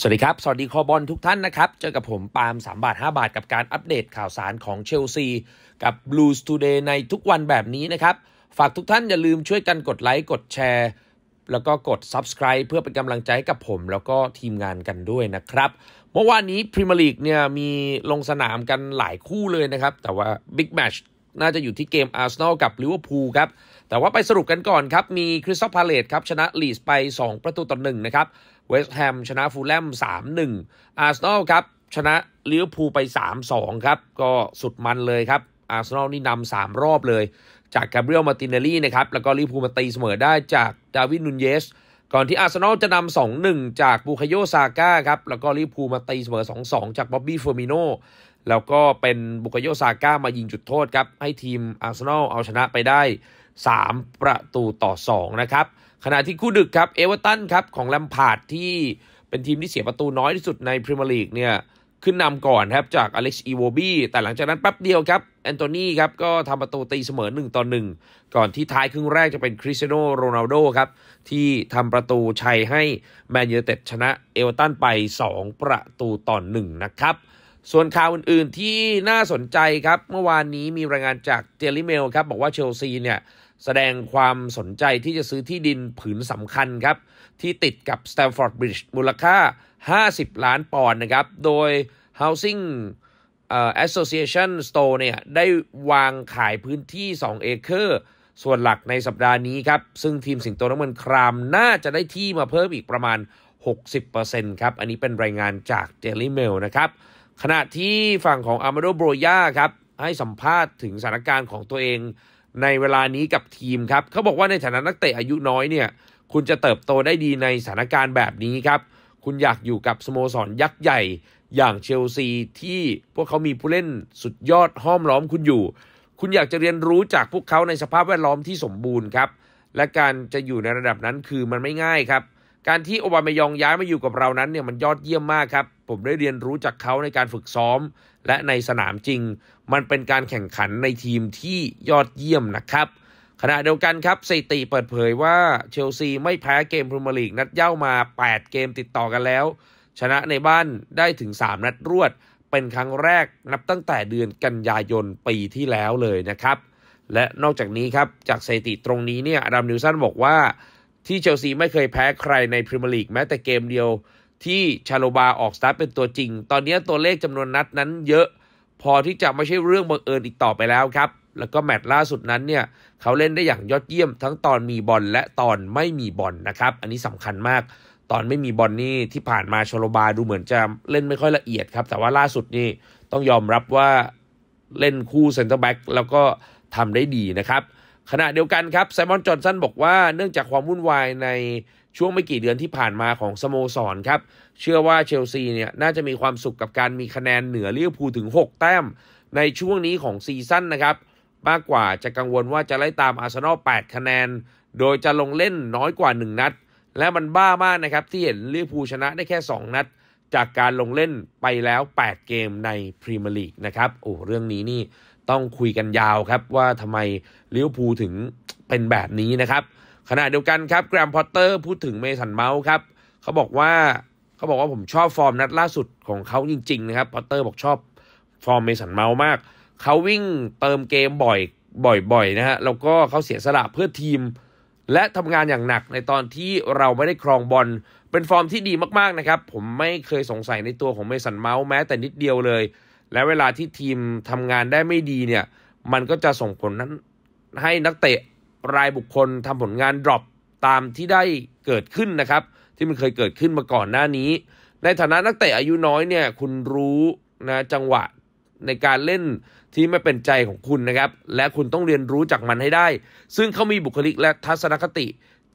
สวัสดีครับ สวัสดีคอบอลทุกท่านนะครับ เจอกับผมปาล์ม3 บาท 5 บาทกับการอัปเดตข่าวสารของเชลซีกับ Blues Today ในทุกวันแบบนี้นะครับ ฝากทุกท่านอย่าลืมช่วยกันกดไลค์กดแชร์แล้วก็กด Subscribe เพื่อเป็นกำลังใจกับผมแล้วก็ทีมงานกันด้วยนะครับ เมื่อวานนี้พรีเมียร์ลีกเนี่ยมีลงสนามกันหลายคู่เลยนะครับ แต่ว่า Big Match น่าจะอยู่ที่เกมอาร์เซนอลกับลิเวอร์พูลครับแต่ว่าไปสรุปกันก่อนครับมีคริสตัลพาเลตครับชนะลีสไป 2 ประตูต่อหนึ่งนะครับเวสต์แฮมชนะฟูลแลม3-1 อาร์เซนอลครับชนะลิเวอร์พูลไป 3-2 ครับ ก็สุดมันเลยครับอาร์เซนอลนี่นำสามรอบเลยจากแกเบรียล มาตินเนลลี่นะครับแล้วก็ลิเวอร์พูลมาตีเสมอได้จากดาวิดนุนเยสก่อนที่อาร์เซนอลจะนำสองหนึ่งจากบูคาโยซาก้าครับแล้วก็ลิเวอร์พูลมาตีเสมอ 2-2 จากบ๊อบบี้เฟอร์มิโนแล้วก็เป็นบุกโยซาก้ามายิงจุดโทษครับให้ทีมอาร์เซนอลเอาชนะไปได้3 ประตูต่อ 2 นะครับ ขณะที่คู่ดึกครับเอเวอร์ตันครับ ของแลมพาร์ดที่เป็นทีมที่เสียประตูน้อยที่สุดในพรีเมียร์ลีกเนี่ยขึ้นนำก่อนครับจากอเล็กซ์อีโวบีแต่หลังจากนั้นแป๊บเดียวครับแอนโทนีครับก็ทำประตูตีเสมอ1ต่อ1ก่อนที่ท้ายครึ่งแรกจะเป็นคริสเตียโนโรนัลโดครับ ที่ทำประตูชัยให้แมนยูเต็ดชนะเอเวอร์ตันไป 2 ประตูต่อ 1 นะครับ ส่วนข่าวอื่น ๆ ที่น่าสนใจครับ เมื่อวานนี้มีรายงานจากเจลิเมลครับบอกว่าเชลซีเนี่ยแสดงความสนใจที่จะซื้อที่ดินผืนสำคัญครับ ที่ติดกับ Stamford Bridge มูลค่า 50 ล้านปอนด์นะครับ โดย Housing Association Store เนี่ยได้วางขายพื้นที่2เอเคอร์ส่วนหลักในสัปดาห์นี้ครับ ซึ่งทีมสิงโตน้ำมันครามน่าจะได้ที่มาเพิ่มอีกประมาณ 60%ครับ อันนี้เป็นรายงานจาก Daily Mail นะครับ ขณะที่ฝั่งของอามาโดโบรยาครับ ให้สัมภาษณ์ถึงสถานการณ์ของตัวเองในเวลานี้กับทีมครับเขาบอกว่าในฐานะนักเตะอายุน้อยเนี่ยคุณจะเติบโตได้ดีในสถานการณ์แบบนี้ครับ คุณอยากอยู่กับสโมสรยักษ์ใหญ่อย่างเชลซีที่พวกเขามีผู้เล่นสุดยอดห้อมล้อมคุณอยู่ คุณอยากจะเรียนรู้จากพวกเขาในสภาพแวดล้อมที่สมบูรณ์ครับและการจะอยู่ในระดับนั้นคือมันไม่ง่ายครับ การที่โอบามายองย้ายมาอยู่กับเรานั้นเนี่ยมันยอดเยี่ยมมากครับผมได้เรียนรู้จากเขาในการฝึกซ้อม และในสนามจริง มันเป็นการแข่งขันในทีมที่ยอดเยี่ยมนะครับ ขณะเดียวกันครับสซิติเปิดเผยว่า เชลซีไม่แพ้เกมพรีเมียร์ลีกนัดเย้ามา 8 เกมติดต่อกันแล้ว ชนะในบ้านได้ถึง 3 นัดรวด เป็นครั้งแรกนับตั้งแต่เดือนกันยายนปีที่แล้วเลยนะครับ และนอกจากนี้ครับจากสถิติตรงนี้เนี่ยอดัมนิวสันบอกว่าที่เชลซีไม่เคยแพ้ใครในพรีเมียร์ลีกแม้แต่เกมเดียวที่ชาโลบา ออกสตาร์ทเป็นตัวจริง ตอนนี้ตัวเลขจำนวนนัดนั้น เยอะพอที่จะไม่ใช่เรื่องบังเอิญอีกต่อไปแล้วครับ แล้วก็แมตช์ล่าสุดนั้นเนี่ย เขาเล่นได้อย่างยอดเยี่ยมทั้งตอนมีบอลและตอนไม่มีบอลนะครับ อันนี้สำคัญมาก ตอนไม่มีบอลนี่ที่ผ่านมาชโลบาดูเหมือนจะเล่นไม่ค่อยละเอียดครับ แต่ว่าล่าสุดนี่ต้องยอมรับว่าเล่นคู่เซนเตอร์แบ็กแล้วก็ทำได้ดีนะครับขณะเดียวกันครับไซมอนจอห์นสันบอกว่าเนื่องจากความวุ่นวายในช่วงไม่กี่เดือนที่ผ่านมาของสโมสรครับ เชื่อว่าเชลซีเนี่ยน่าจะมีความสุขกับการมีคะแนนเหนือเลี้ยวพูถึง 6 แต้ม ในช่วงนี้ของซีซั่นนะครับ มากกว่าจะกังวลว่าจะไล่ตามอาร์เซนอล8คะแนน โดยจะลงเล่นน้อยกว่า 1 นัด และมันบ้ามากนะครับ ที่เห็นลิเวอร์พูลชนะได้แค่ 2 นัด จากการลงเล่นไปแล้ว 8 เกมในพรีเมียร์ลีกนะครับโอ้เรื่องนี้นี่ต้องคุยกันยาวครับว่าทำไมลิเวอร์พูลถึงเป็นแบบนี้นะครับขณะเดียวกันครับแกรมพอตเตอร์พูดถึงเมสันเมาส์ครับเขาบอกว่าเขาบอกว่าผมชอบฟอร์มนัดล่าสุดของเขาจริงๆนะครับพอตเตอร์บอกชอบฟอร์มเมสันเมาส์มาก เขาวิ่งเติมเกมบ่อยบ่อยๆนะฮะแล้วก็เขาเสียสละเพื่อทีม และทำงานอย่างหนักในตอนที่เราไม่ได้ครองบอลเป็นฟอร์มที่ดีมากๆนะครับ ผมไม่เคยสงสัยในตัวของเมสันเมาส์แม้แต่นิดเดียวเลย และเวลาที่ทีมทำงานได้ไม่ดีเนี่ยมันก็จะส่งผลนั้นให้นักเตะรายบุคคลทำผลงานดรอปตามที่ได้เกิดขึ้นนะครับที่มันเคยเกิดขึ้นมาก่อนหน้านี้ ในฐานะนักเตะอายุน้อยเนี่ยคุณรู้นะจังหวะในการเล่นที่ไม่เป็นใจของคุณนะครับ และคุณต้องเรียนรู้จากมันให้ได้ ซึ่งเขามีบุคลิกและทัศนคติ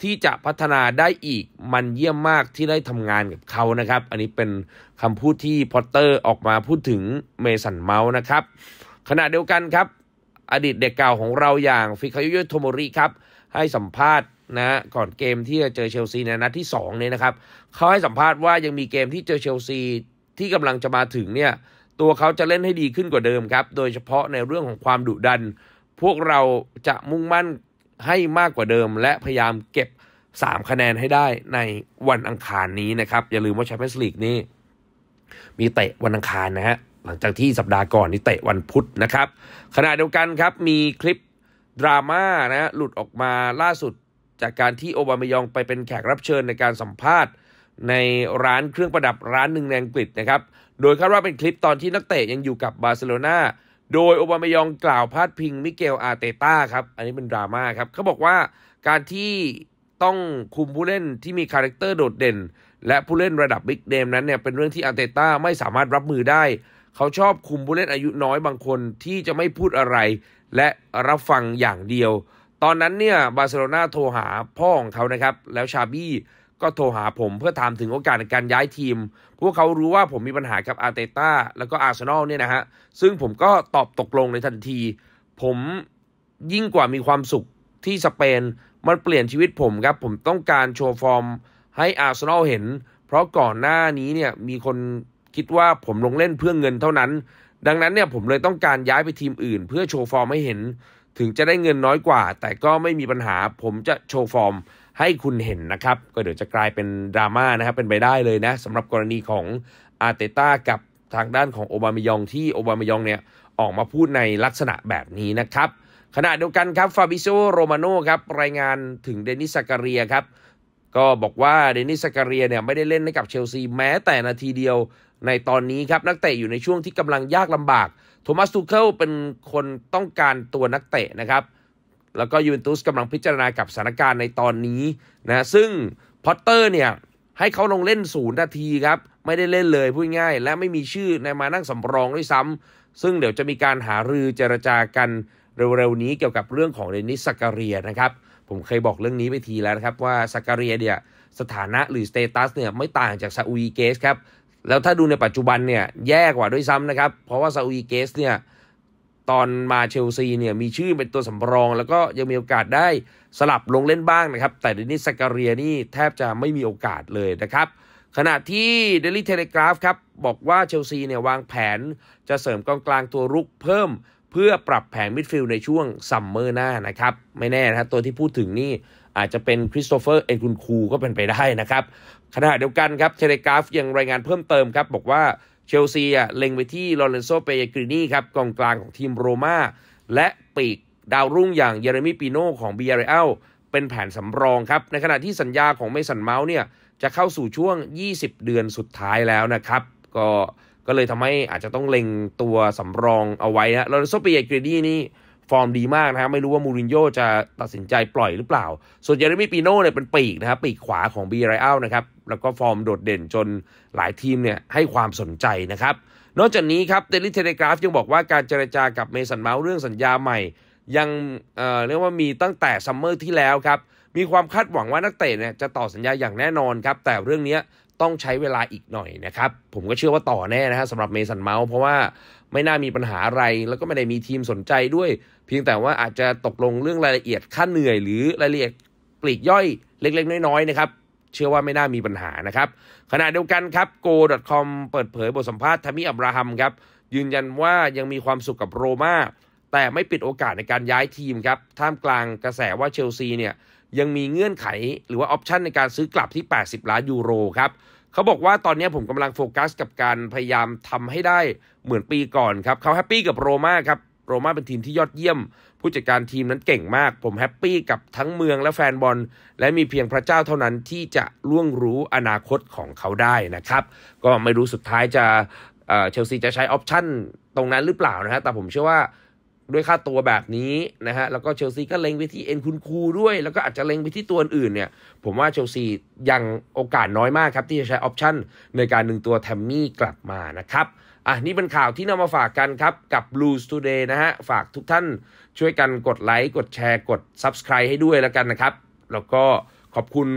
ที่จะพัฒนาได้อีกมันเยี่ยมมากที่ได้ทำงานกับเขานะครับ อันนี้เป็นคำพูดที่พอตเตอร์ ออกมาพูดถึงเมสันเมาส์นะครับ ขณะเดียวกันครับอดีตเด็กเก่าของเราอย่างฟิคายุยโทโมริครับ ให้สัมภาษณ์นะ ก่อนเกมที่จะเจอเชลซีในนัดที่2เนี่ยนะครับ เขาให้สัมภาษณ์ว่ายังมีเกมที่เจอเชลซีที่กำลังจะมาถึงเนี่ย ตัวเขาจะเล่นให้ดีขึ้นกว่าเดิมครับโดยเฉพาะในเรื่องของความดุดัน พวกเราจะมุ่งมั่นให้มากกว่าเดิม และพยายามเก็บ 3 คะแนนให้ได้ในวันอังคารนี้นะครับ อย่าลืมว่าแชมเปี้ยนส์ลีกนี่มีเตะวันอังคารนะฮะหลังจากที่สัปดาห์ก่อนนี่เตะวันพุธนะครับขณะเดียวกันครับมีคลิปดราม่านะหลุดออกมาล่าสุด จากการที่โอบามายองไปเป็นแขกรับเชิญในการสัมภาษณ์ในร้านเครื่องประดับร้านหนึ่งในอังกฤษนะครับโดยคาดว่าเป็นคลิปตอนที่นักเตะยังอยู่กับบาร์เซโลนาโดยโอบามายองกล่าวพาดพิงมิเกลอาเตต้าครับอันนี้เป็นดราม่าครับเขาบอกว่าการที่ต้องคุมผู้เล่นที่มีคาแรคเตอร์โดดเด่น และผู้เล่นระดับบิ๊กเดมนั้นเนี่ยเป็นเรื่องที่อาเตต้าไม่สามารถรับมือได้เขาชอบคุมผู้เล่นอายุน้อยบางคนที่จะไม่พูดอะไร และรับฟังอย่างเดียว ตอนนั้นเนี่ย บาร์เซโลนาโทรหาพ่อของเขานะครับ แล้วชาบี้ก็โทรหาผมเพื่อถามถึงโอกาสในการย้ายทีม พวกเขารู้ว่าผมมีปัญหากับอาร์เตต้าแล้วก็อาร์เซนอลเนี่ยนะฮะซึ่งผมก็ตอบตกลงในทันที ผมยิ่งกว่ามีความสุขที่สเปน มันเปลี่ยนชีวิตผมครับผมต้องการโชว์ฟอร์ม ให้อาร์เซนอลเห็นเพราะก่อนหน้านี้เนี่ยมีคนคิดว่าผมลงเล่นเพื่อเงินเท่านั้น ดังนั้นเนี่ยผมเลยต้องการย้ายไปทีมอื่นเพื่อโชว์ฟอร์มให้เห็น ถึงจะได้เงินน้อยกว่า แต่ก็ไม่มีปัญหา ผมจะโชว์ฟอร์มให้คุณเห็นนะครับ ก็เดี๋ยวจะกลายเป็นดราม่านะครับเป็นไปได้เลยนะสำหรับกรณีของอาเตต้ากับทางด้านของโอบามายองที่โอบามายองเนี่ยออกมาพูดในลักษณะแบบนี้นะครับ ขณะเดียวกันครับฟาบิโซโรมาโนครับรายงานถึงเดนิสซาการียครับก็บอกว่าเดนิสากาเรียเนี่ยไม่ได้เล่นให้กับเชลซีแม้แต่นาทีเดียวในตอนนี้ครับ นักเตะอยู่ในช่วงที่กำลังยากลำบากโทมัสตูเคิลเป็นคนต้องการตัวนักเตะนะครับ แล้วก็ยูเวนตุสกำลังพิจารณากับสถานการณ์ในตอนนี้นะซึ่งพอตเตอร์เนี่ยให้เขาลงเล่นศูนย์นาทีครับ ไม่ได้เล่นเลยพูดง่าย และไม่มีชื่อในมานั่งสำรองด้วยซ้ำซึ่งเดี๋ยวจะมีการหารือเจรจากันเร็วๆนี้เกี่ยวกับเรื่องของเดนิสซากาเรียนะครับผมเคยบอกเรื่องนี้ไปทีแล้วนะครับ ว่าซาการเรียเนี่ยสถานะหรือ สเตตัสเนี่ยไม่ต่างจากซาอุยีเกสครับ แล้วถ้าดูในปัจจุบันเนี่ยแย่กว่าด้วยซ้ำนะครับ เพราะว่าซาอุยีเกสเนี่ยตอนมาเชลซีเนี่ยมีชื่อเป็นตัวสำรอง แล้วก็ยังมีโอกาสได้สลับลงเล่นบ้างนะครับ แต่เดนิสซาการเรียนี่แทบจะไม่มีโอกาสเลยนะครับ ขณะที่เดลิเทเลกราฟครับบอกว่าเชลซีเนี่ยวางแผนจะเสริมกองกลางตัวรุกเพิ่มพื่อปรับแผนมิดฟิลด์ในช่วงซัมเมอร์หน้านะครับ ไม่แน่นะตัวที่พูดถึงนี่อาจจะเป็นคริสโตเฟอร์เอกุนคูก็เป็นไปได้นะครับ ขณะเดียวกันครับเทเลกราฟยังรายงานเพิ่มเติมครับ บอกว่าเชลซีอ่ะเล็งไปที่ลอเรนโซเปยกรินีครับกองกลางของทีมโรมาและปีกดาวรุ่งอย่างเยเรมีปิโน่ของบีเรีเลเป็นแผนสำรองครับ ในขณะที่สัญญาของเมสันเมาส์เนี่ยจะเข้าสู่ช่วง 20 เดือนสุดท้ายแล้วนะครับ ก็ก็เลยทำให้อาจจะต้องเล็งตัวสำรองเอาไว้นะเราโซเปียกรีดี้นี่ฟอร์มดีมากนะครับไม่รู้ว่ามูรินโญ่จะตัดสินใจปล่อยหรือเปล่า ส่วนเยเรมีปีโน่เนี่ยเป็นปีกนะครับ ปีกขวาของบีไรอัลนะครับแล้วก็ฟอร์มโดดเด่นจนหลายทีมเนี่ยให้ความสนใจนะครับ นอกจากนี้ครับเดลิเทเลกราฟยังบอกว่าการเจรจากับเมสันเมาส์เรื่องสัญญาใหม่ ยังเออ่เรียกว่ามีตั้งแต่ซัมเมอร์ที่แล้วครับมีความคาดหวังว่านักเตะเนี่ยจะต่อสัญญาอย่างแน่นอนครับแต่เรื่องนี้ต้องใช้เวลาอีกหน่อยนะครับผมก็เชื่อว่าต่อแน่นะฮะสำหรับเมสันเมาส์เพราะว่าไม่น่ามีปัญหาอะไรแล้วก็ไม่ได้มีทีมสนใจด้วย เพียงแต่ว่าอาจจะตกลงเรื่องรายละเอียดค่าเหนื่อยหรือรายละเอียดปลีกย่อยเล็กๆ น้อยๆนะครับเชื่อว่าไม่น่ามีปัญหานะครับขณะเดียวกันครับ go.com เปิดเผยบทสัมภาษณ์ทามิอับราฮัมครับยืนยันว่ายังมีความสุขกับโรมา่าแต่ไม่ปิดโอกาสในการย้ายทีมครับท่ามกลางกระแสว่าเชลซีเนี่ยยังมีเงื่อนไขหรือว่าออปชันในการซื้อกลับที่ 80 ล้านยูโรครับเขาบอกว่าตอนนี้ผมกำลังโฟกัส กับการพยายามทำให้ได้เหมือนปีก่อนครับ เขาแฮปปี้กับโรม่าครับโรม่าเป็นทีมที่ยอดเยี่ยม ผู้จัดการทีมนั้นเก่งมาก ผมแฮปปี้กับทั้งเมืองและแฟนบอลและมีเพียงพระเจ้าเท่านั้นที่จะล่วงรู้อนาคตของเขาได้นะครับ ก็ไม่รู้สุดท้ายจะเชลซีจะใช้ออปชั่นตรงนั้นหรือเปล่านะฮะแต่ผมเชื่อว่าด้วยค่าตัวแบบนี้นะฮะ แล้วก็เชลซีก็เล็งไปที่เอ็นคุณคูด้วย แล้วก็อาจจะเล็งไปที่ตัวอื่นเนี่ย ผมว่าเชลซียังโอกาสน้อยมากครับ ที่จะใช้ออปชั่นในการดึงตัวแทมมี่กลับมานะครับ อ่ะนี่เป็นข่าวที่นำมาฝากกันครับ กับ Blues Today นะฮะ ฝากทุกท่านช่วยกันกดไลค์ กดแชร์ กด Subscribe ให้ด้วยแล้วกันนะครับ แล้วก็ขอบคุณ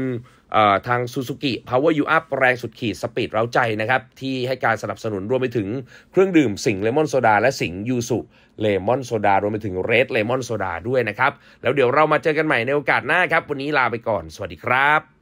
ทาง Suzuki Power You Up แรงสุดขีด สปีด เร้าใจนะครับ ที่ให้การสนับสนุน รวมไปถึงเครื่องดื่มสิงเลมอนโซดา และสิงยูสุเลมอนโซดารวมไปถึงเรดเลมอนโซดาด้วยนะครับ แล้วเดี๋ยวเรามาเจอกันใหม่ในโอกาสหน้าครับ วันนี้ลาไปก่อน สวัสดีครับ